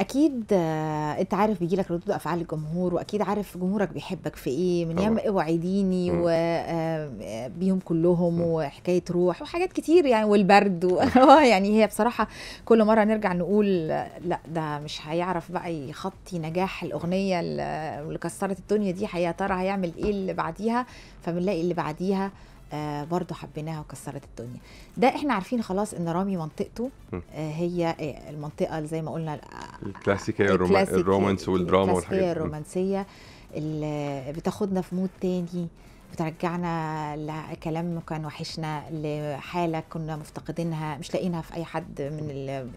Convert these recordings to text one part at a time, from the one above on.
اكيد آه، انت عارف بيجي لك ردود افعال الجمهور واكيد عارف جمهورك بيحبك في ايه من ياما اوعي وعديني وبيهم آه، كلهم وحكايه روح وحاجات كتير يعني والبرد و... آه، يعني هي بصراحه كل مره نرجع نقول لا ده مش هيعرف بقى يخطي نجاح الاغنيه اللي كسرت الدنيا دي يا ترى هيعمل ايه اللي بعديها فبنلاقي اللي بعديها آه، برضه حبيناها وكسرت الدنيا ده احنا عارفين خلاص ان رامي منطقته آه، هي آه، المنطقه زي ما قلنا الكلاسيكيه الرومانس والدراما والحاجات الكلاسيكيه الرومانسيه اللي بتاخدنا في مود تاني بترجعنا لكلام كان وحشنا لحاله كنا مفتقدينها مش لاقيينها في اي حد من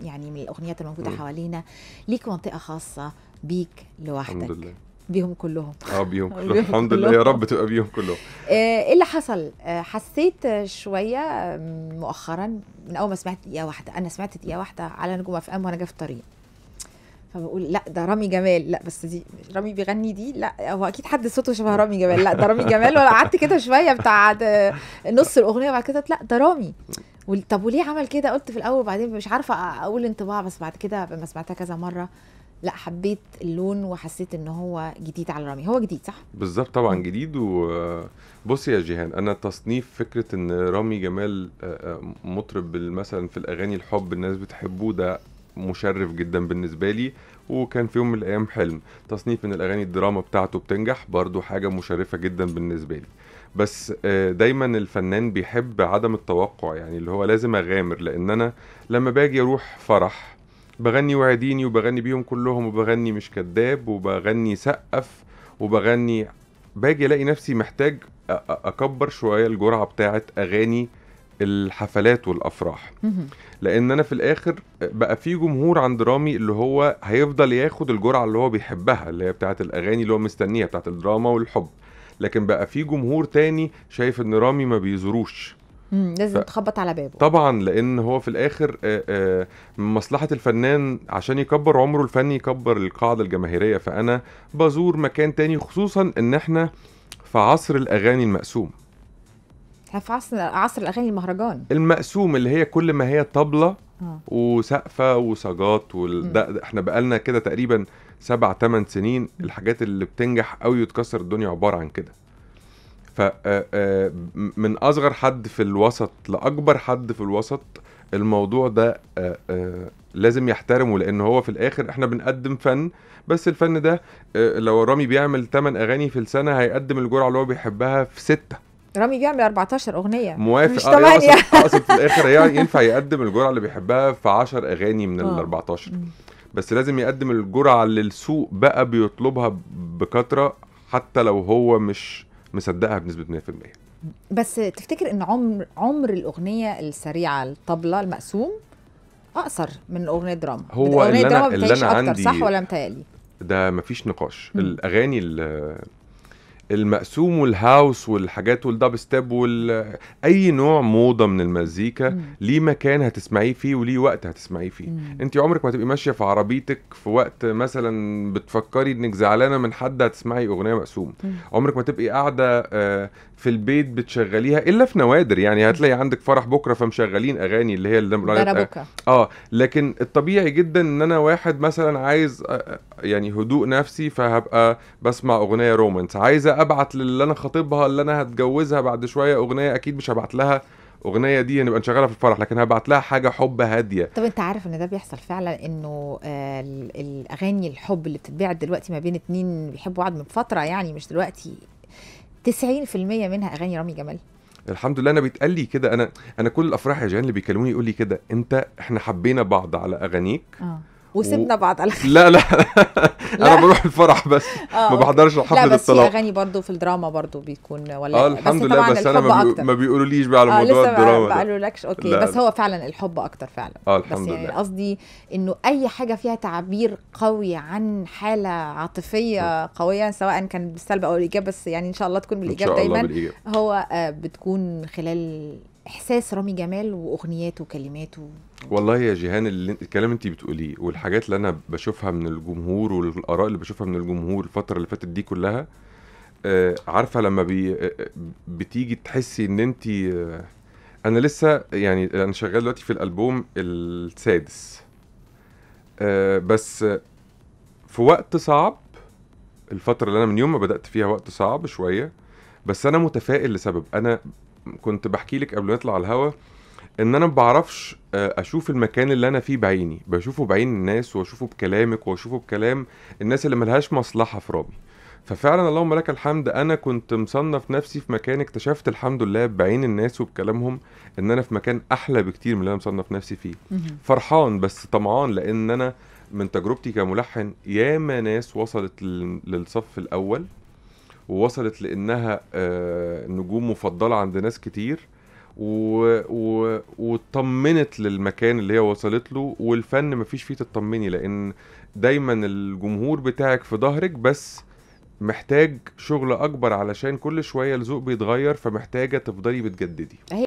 يعني من الاغنيات الموجوده حوالينا ليك منطقه خاصه بيك لوحدك الحمد لله بيهم كلهم اه بيهم كلهم الحمد لله يا رب تبقى بيهم كلهم آه، ايه اللي حصل آه، حسيت شويه مؤخرا من اول ما سمعت دقيقه واحده انا سمعت دقيقه واحده على نجوم افلام وانا جايه في الطريق فبقول لا ده رامي جمال لا بس دي رامي بيغني دي لا هو اكيد حد صوته شبه رامي جمال لا ده رامي جمال وانا قعدت كده شويه بتاع نص الاغنيه وبعد كده لا ده رامي طب وليه عمل كده قلت في الاول وبعدين مش عارفه اقول انطباع بس بعد كده لما سمعتها كذا مره لا حبيت اللون وحسيت ان هو جديد على رامي هو جديد صح بالظبط طبعا جديد وبصي يا جيهان انا تصنيف فكره ان رامي جمال آه، آه، مطرب مثلا في الاغاني الحب الناس بتحبه ده مشرف جدا بالنسبه لي وكان في يوم من الايام حلم تصنيف ان الاغاني الدراما بتاعته بتنجح برضو حاجه مشرفه جدا بالنسبه لي بس آه، دايما الفنان بيحب عدم التوقع يعني اللي هو لازم اغامر لان انا لما باجي اروح فرح بغني وعديني وبغني بيهم كلهم وبغني مش كذاب وبغني سقف وبغني باجي الاقي نفسي محتاج اكبر شويه الجرعه بتاعه اغاني الحفلات والافراح لان انا في الاخر بقى في جمهور عند رامي اللي هو هيفضل ياخد الجرعه اللي هو بيحبها اللي هي بتاعه الاغاني اللي هو مستنيها بتاعه الدراما والحب لكن بقى في جمهور تاني شايف ان رامي ما بيزوروش لازم ف... تخبط على بابه طبعا لان هو في الاخر من مصلحه الفنان عشان يكبر عمره الفني يكبر القاعده الجماهيريه فانا بزور مكان تاني خصوصا ان احنا في عصر الاغاني المقسوم في عصر عصر الاغاني المهرجان المقسوم اللي هي كل ما هي طبله آه. وسقفه وسجات والدق احنا بقالنا كده تقريبا سبع ثمان سنين الحاجات اللي بتنجح قوي وتكسر الدنيا عباره عن كده فمن آه، آه، اصغر حد في الوسط لاكبر حد في الوسط الموضوع ده آه، لازم يحترمه لان هو في الاخر احنا بنقدم فن بس الفن ده لو رامي بيعمل 8 اغاني في السنه هيقدم الجرعه اللي هو بيحبها في سته رامي بيعمل 14 اغنيه موافق مش ثمانيه اقصد في الاخر يعني ينفع يقدم الجرعه اللي بيحبها في 10 اغاني من ال 14 بس لازم يقدم الجرعه اللي السوق بقى بيطلبها بكثره حتى لو هو مش مصدقها بنسبه 100% بس تفتكر ان عمر عمر الاغنيه السريعه الطبله المقسوم اقصر من اغنيه دراما هو الاغنيه اللي دراما أنا اللي أنا عندي صح ولا متهيألي ده مفيش نقاش الاغاني المقسوم والهاوس والحاجات والدب ستيب وال اي نوع موضه من المزيكا ليه مكان هتسمعيه فيه وليه وقت هتسمعيه فيه انت عمرك ما تبقي ماشيه في عربيتك في وقت مثلا بتفكري انك زعلانه من حد هتسمعي اغنيه مقسوم عمرك ما تبقي قاعده آه، في البيت بتشغليها الا في نوادر يعني هتلاقي عندك فرح بكره فمشغلين اغاني اللي هي اللي آه،, اه لكن الطبيعي جدا ان انا واحد مثلا عايز آه، يعني هدوء نفسي فهبقى بسمع اغنيه رومانس عايزه ابعت للي انا خطيبها اللي انا هتجوزها بعد شويه اغنيه اكيد مش هبعت لها اغنيه دي نبقى يعني نشغلها في الفرح لكن هبعت لها حاجه حب هاديه طب انت عارف ان ده بيحصل فعلا انه آه الاغاني الحب اللي بتتباع دلوقتي ما بين اتنين بيحبوا بعض من فتره يعني مش دلوقتي 90% منها اغاني رامي جمال الحمد لله انا بيتقال لي كده انا انا كل الافراح يا جان اللي بيكلموني يقول لي كده انت احنا حبينا بعض على اغانيك آه. وسيبنا بعض على خير لا لا, لا. انا بروح الفرح بس آه. ما بحضرش حفله الطلاق لا بس اغاني برضه في الدراما برضه بيكون ولا آه الحمد بس لله بس انا ما, بيقولوليش بقى على آه موضوع الدراما ما قالولكش اوكي لا. بس هو فعلا الحب اكتر فعلا آه الحمد بس يعني لله. قصدي انه اي حاجه فيها تعبير قوي عن حاله عاطفيه قويه سواء كان بالسلب او الايجاب بس يعني ان شاء الله تكون بالايجاب دايما بالإيجاب. هو آه بتكون خلال احساس رامي جمال واغنياته وكلماته والله يا جيهان الكلام انت بتقوليه والحاجات اللي انا بشوفها من الجمهور والاراء اللي بشوفها من الجمهور الفتره اللي فاتت دي كلها آه عارفه لما بي آه، آه، بتيجي تحسي ان انت آه انا لسه يعني انا شغال دلوقتي في الالبوم السادس آه بس في وقت صعب الفتره اللي انا من يوم ما بدات فيها وقت صعب شويه بس انا متفائل لسبب انا كنت بحكي لك قبل ما نطلع على الهوا ان انا ما بعرفش آه، اشوف المكان اللي انا فيه بعيني بشوفه بعين الناس واشوفه بكلامك واشوفه بكلام الناس اللي ملهاش مصلحه في رامي ففعلا اللهم لك الحمد انا كنت مصنف نفسي في مكان اكتشفت الحمد لله بعين الناس وبكلامهم ان انا في مكان احلى بكتير من اللي انا مصنف نفسي فيه فرحان بس طمعان لان انا من تجربتي كملحن ياما ناس وصلت للصف الاول ووصلت لانها آه، نجوم مفضله عند ناس كتير و... و... وطمنت للمكان اللي هي وصلت له والفن مفيش فيه تطمني لان دايما الجمهور بتاعك في ظهرك بس محتاج شغل اكبر علشان كل شويه الذوق بيتغير فمحتاجه تفضلي بتجددي